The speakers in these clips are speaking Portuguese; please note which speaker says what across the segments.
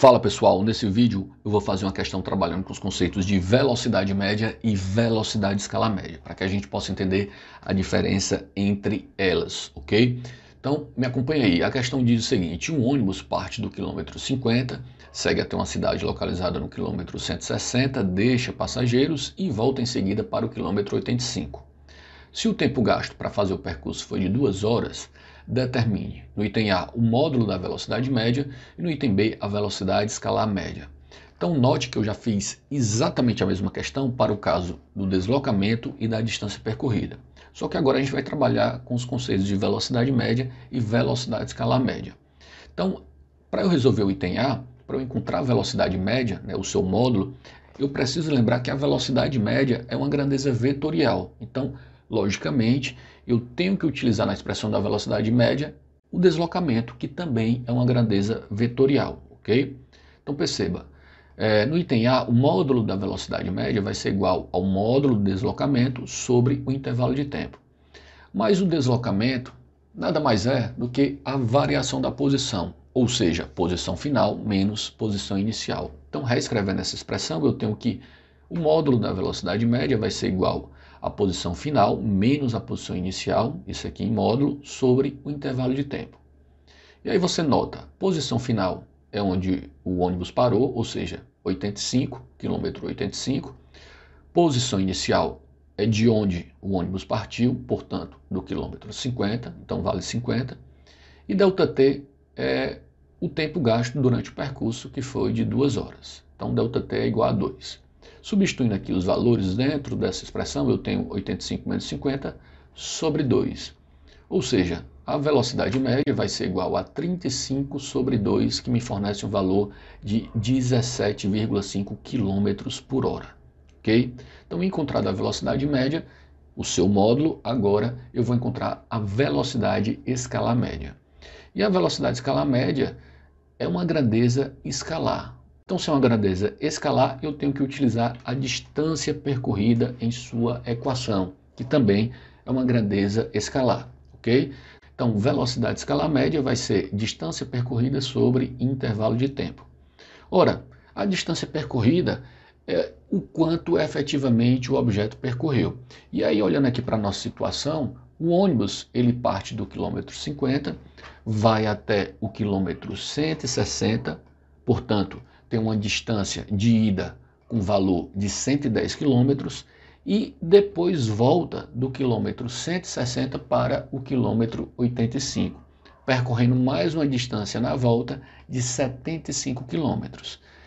Speaker 1: Fala pessoal, nesse vídeo eu vou fazer uma questão trabalhando com os conceitos de velocidade média e velocidade escalar média, para que a gente possa entender a diferença entre elas, ok? Então me acompanha aí. A questão diz o seguinte: um ônibus parte do quilômetro 50, segue até uma cidade localizada no quilômetro 160, deixa passageiros e volta em seguida para o quilômetro 85. Se o tempo gasto para fazer o percurso foi de duas horas, Determine, no item A, o módulo da velocidade média e no item B, a velocidade escalar média. Então note que eu já fiz exatamente a mesma questão para o caso do deslocamento e da distância percorrida. Só que agora a gente vai trabalhar com os conceitos de velocidade média e velocidade escalar média. Então, para eu resolver o item A, para eu encontrar a velocidade média, né, o seu módulo, eu preciso lembrar que a velocidade média é uma grandeza vetorial. Então, Logicamente, eu tenho que utilizar na expressão da velocidade média o deslocamento, que também é uma grandeza vetorial, ok? Então perceba, é, no item A, o módulo da velocidade média vai ser igual ao módulo do deslocamento sobre o intervalo de tempo. Mas o deslocamento nada mais é do que a variação da posição, ou seja, posição final menos posição inicial. Então, reescrevendo essa expressão, eu tenho que o módulo da velocidade média vai ser igual a posição final menos a posição inicial, isso aqui em módulo, sobre o intervalo de tempo. E aí você nota, posição final é onde o ônibus parou, ou seja, 85, quilômetro 85. Posição inicial é de onde o ônibus partiu, portanto, do quilômetro 50, então vale 50. E delta T é o tempo gasto durante o percurso, que foi de 2 horas. Então, delta T é igual a 2. Substituindo aqui os valores dentro dessa expressão, eu tenho 85 menos 50 sobre 2. Ou seja, a velocidade média vai ser igual a 35 sobre 2, que me fornece um valor de 17,5 km por hora. Ok? Então, encontrada a velocidade média, o seu módulo, agora eu vou encontrar a velocidade escalar média. E a velocidade escalar média é uma grandeza escalar. Então, se é uma grandeza escalar, eu tenho que utilizar a distância percorrida em sua equação, que também é uma grandeza escalar, ok? Então, velocidade escalar média vai ser distância percorrida sobre intervalo de tempo. Ora, a distância percorrida é o quanto efetivamente o objeto percorreu. E aí, olhando aqui para a nossa situação, o ônibus ele parte do quilômetro 50, vai até o quilômetro 160, portanto, tem uma distância de ida com valor de 110 km e depois volta do quilômetro 160 para o quilômetro 85, percorrendo mais uma distância na volta de 75 km,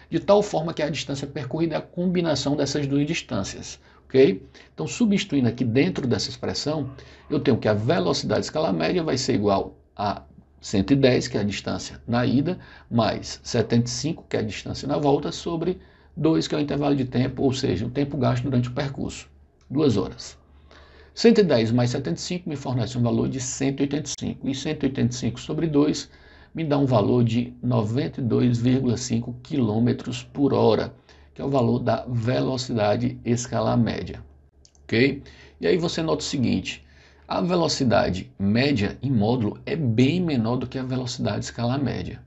Speaker 1: de tal forma que a distância percorrida é a combinação dessas duas distâncias. Okay? Então, substituindo aqui dentro dessa expressão, eu tenho que a velocidade escalar média vai ser igual a 110, que é a distância na ida, mais 75, que é a distância na volta, sobre 2, que é o intervalo de tempo, ou seja, o tempo gasto durante o percurso, duas horas. 110 mais 75 me fornece um valor de 185, e 185 sobre 2 me dá um valor de 92,5 km por hora, que é o valor da velocidade escalar média. Ok? E aí você nota o seguinte: a velocidade média em módulo é bem menor do que a velocidade escalar média.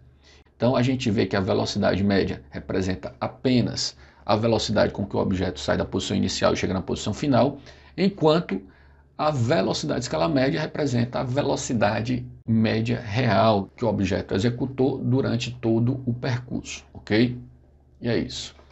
Speaker 1: Então a gente vê que a velocidade média representa apenas a velocidade com que o objeto sai da posição inicial e chega na posição final, enquanto a velocidade escalar média representa a velocidade média real que o objeto executou durante todo o percurso, ok? E é isso.